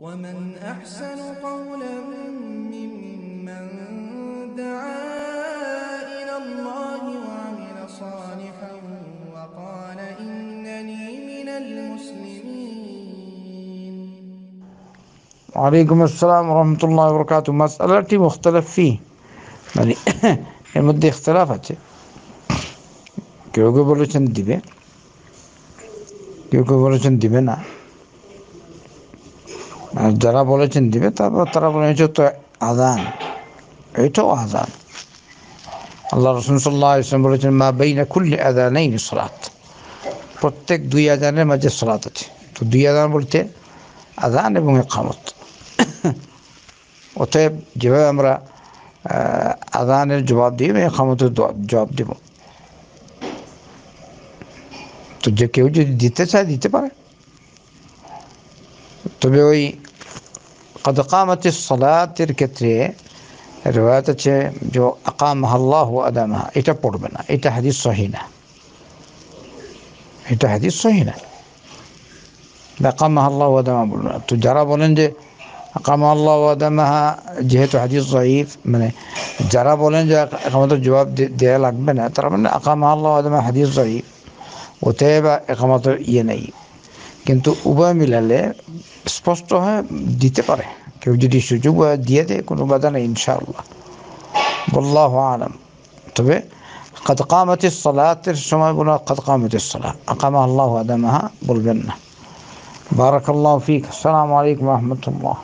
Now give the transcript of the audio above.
ومن أحسن قولا ممن دعا إلى الله وعمل صالحا وقال إنني من المسلمين وعليكم السلام ورحمة الله وبركاته مسألة مختلف فيه يعني المدة اختلافات كيف يقول لك أنت বলেছেন كيف يقول لك أنت দিবে আর মানে যারা বলেছেন দিবে তারপর তারা বলেন এটা তো আজান এটাও আজান আল্লাহ রসুন সাল্লাহ ইসলাম বলেছেন মা না খুললে আজান এই সরাত প্রত্যেক দুই আজানের মাঝে সরাত আছে তো দুই আজান বলতে আজান এবং একামত অতএব যেভাবে আমরা আজানের জবাব দিই একামতের জবাব দেব তো যে কেউ যদি দিতে চায় দিতে পারে তবে ওই আছে সলাতের ক্ষেত্রে রেওয়াত আছে যে আকাম আল্লাহ আদামা এটা পড়বে না এটা হাদিস সহি না এটা হাদিস সহি না আকাম আল্লাহ আদামা বলবে না তো যারা বলেন যে আকাম আল্লাহ আদামাহা যেহেতু হাদিস জয়ীফ মানে যারা বলেন যে একমাত্র জবাব দেওয়া লাগবে না তারা মানে আকাম আল্লাহ আদামা হাদিস জয়ীফ অতএব একমাত্র ইয়ে নেই কিন্তু উভয় মিলালে স্পষ্ট হয় দিতে পারে কেউ যদি সুযোগ দিয়ে দেয় কোনো বাধা নেই ইনশাআল্লাহ বল্লাহ আলম তবে কাদ কামতির সলাতের সময় বলো কাদ কামতির সলা আকামা আল্লাহ আদামাহা বলবেন না বারাকাল্লাহ ফিক আসসালামু আলাইকুম রহমতুল্লাহ